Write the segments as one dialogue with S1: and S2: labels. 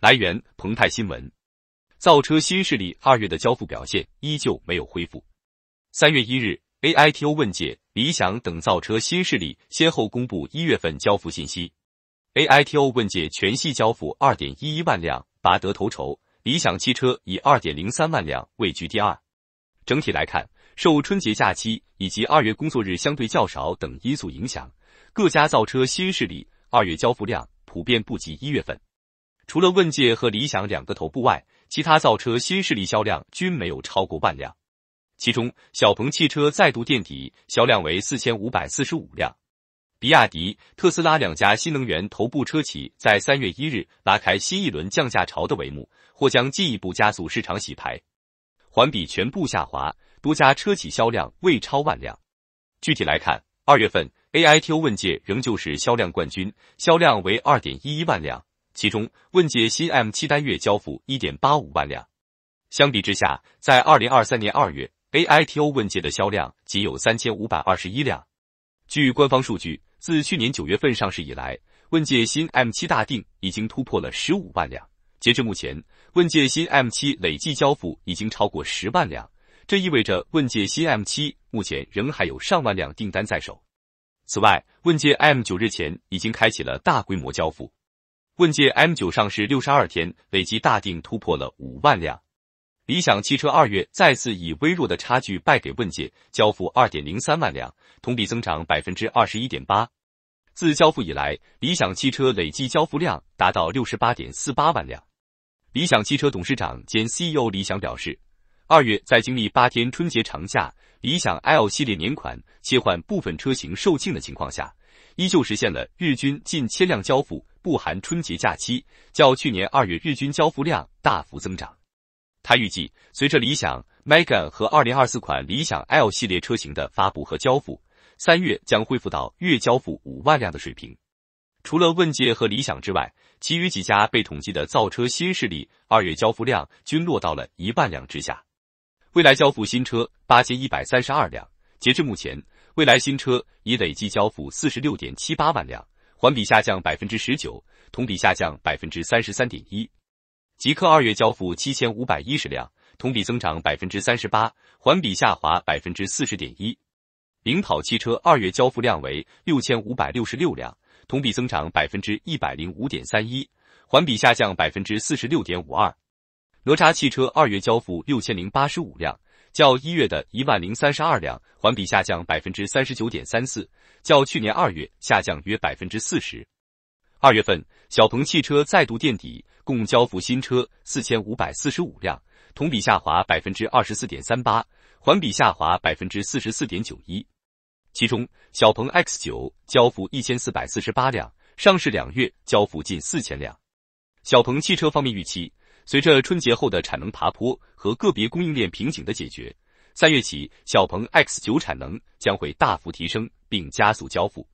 S1: 来源：澎湃新闻，造车新势力二月的交付表现依旧没有恢复。三月一日，AITO 问界、理想等造车新势力先后公布一月份交付信息。AITO 问界全系交付二点一一万辆，拔得头筹；理想汽车以二点零三万辆位居第二。整体来看，受春节假期以及二月工作日相对较少等因素影响，各家造车新势力二月交付量普遍不及一月份。除了问界和理想两个头部外，其他造车新势力销量均没有超过万辆。其中，小鹏汽车再度垫底，销量为四千五百四十五辆。比亚迪、特斯拉两家新能源头部车企在三月一日拉开新一轮降价潮的帷幕，或将进一步加速市场洗牌。环比全部下滑，多家车企销量未超万辆。具体来看，二月份，AITO 问界仍旧是销量冠军，销量为二点一一万辆。其中，问界新 M 七单月交付1.85万辆。相比之下，在2023年2月，AITO 问界的销量仅有3521辆。据官方数据，自去年9月份上市以来，问界新 M 七大定已经突破了15万辆。截至目前，问界新 M 七累计交付已经超过10万辆，这意味着问界新 M 七目前仍还有上万辆订单在手。此外，问界 M 九日前已经开启了大规模交付。问界 M9 上市六十二天，累计大定突破了五万辆。理想汽车二月再次以微弱的差距败给问界，交付二点零三万辆，同比增长百分之二十一点八。自交付以来，理想汽车累计交付量达到六十八点四八万辆。理想汽车董事长兼 CEO 李想表示，二月在经历八天春节长假，理想 L 系列年款切换部分车型售罄的情况下，依旧实现了日均近千辆交付。不含春节假期，较去年二月日均交付量大幅增长。他预计，随着理想、Mega 和二零二四款理想 L 系列车型的发布和交付，三月将恢复到月交付五万辆的水平。除了问界和理想之外，其余几家被统计的造车新势力二月交付量均落到了一万辆之下。未来交付新车八千一百三十二辆，截至目前，未来新车已累计交付四十六点七八万辆。环比下降百分之十九，同比下降百分之三十三点一。极客二月交付七千五百一十辆，同比增长百分之三十八，环比下滑百分之四十点一。领跑汽车二月交付量为六千五百六十六辆，同比增长百分之一百零五点三一，环比下降百分之四十六点五二。哪吒汽车二月交付六千零八十五辆。较一月的一万零三十二辆，环比下降百分之三十九点三四，较去年二月下降约百分之四十二月份，小鹏汽车再度垫底，共交付新车四千五百四十五辆，同比下滑百分之二十四点三八，环比下滑百分之四十四点九一。其中，小鹏 X 九交付一千四百四十八辆，上市两月交付近四千辆。小鹏汽车方面预期。随着春节后的产能爬坡和个别供应链瓶颈的解决，三月起，小鹏 X9 产能将会大幅提升并加速交付。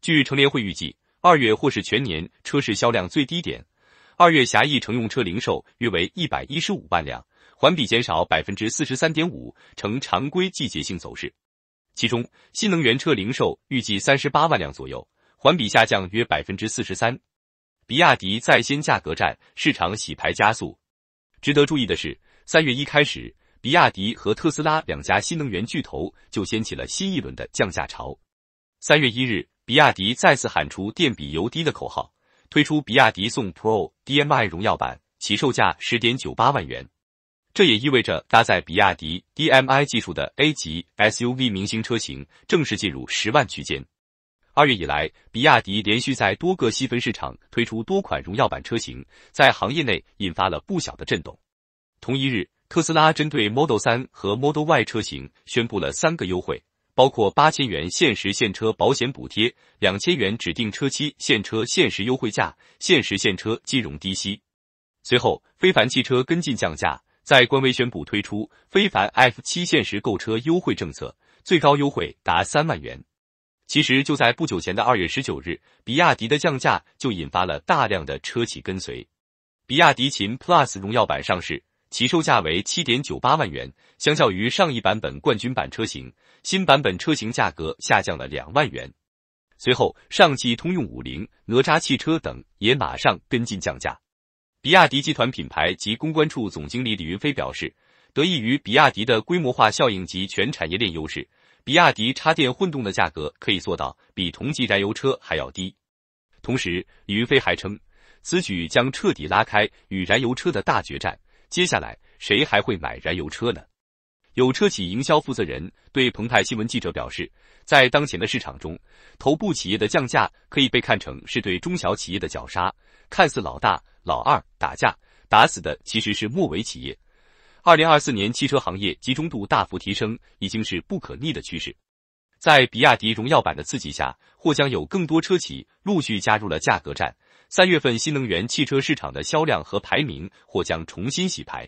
S1: 据乘联会预计，二月或是全年车市销量最低点。二月狭义乘用车零售约为一百一十五万辆，环比减少百分之四十三点五，呈常规季节性走势。其中，新能源车零售预计三十八万辆左右，环比下降约百分之四十三。比亚迪在掀价格战，市场洗牌加速。值得注意的是，三月一开始，比亚迪和特斯拉两家新能源巨头就掀起了新一轮的降价潮。三月一日，比亚迪再次喊出“电比油低”的口号，推出比亚迪宋 Pro DMI 荣耀版，起售价十点九八万元。这也意味着，搭载比亚迪 DMI 技术的 A 级 SUV 明星车型正式进入十万区间。二月以来，比亚迪连续在多个细分市场推出多款荣耀版车型，在行业内引发了不小的震动。同一日，特斯拉针对 Model 三和 Model Y 车型宣布了三个优惠，包括八千元限时现车保险补贴、两千元指定车漆现车限时优惠价、限时现车金融低息。随后，非凡汽车跟进降价，在官微宣布推出非凡 F 七限时购车优惠政策，最高优惠达三万元。其实就在不久前的二月十九日，比亚迪的降价就引发了大量的车企跟随。比亚迪秦 PLUS 荣耀版上市，起售价为七点九八万元，相较于上一版本冠军版车型，新版本车型价格下降了两万元。随后，上汽通用五菱、哪吒汽车等也马上跟进降价。比亚迪集团品牌及公关处总经理李云飞表示，得益于比亚迪的规模化效应及全产业链优势。比亚迪插电混动的价格可以做到比同级燃油车还要低，同时李云飞还称，此举将彻底拉开与燃油车的大决战。接下来谁还会买燃油车呢？有车企营销负责人对澎湃新闻记者表示，在当前的市场中，头部企业的降价可以被看成是对中小企业的绞杀，看似老大老二打架，打死的其实是末尾企业。二零二四年，汽车行业集中度大幅提升，已经是不可逆的趋势。在比亚迪荣耀版的刺激下，或将有更多车企陆续加入了价格战。三月份，新能源汽车市场的销量和排名或将重新洗牌。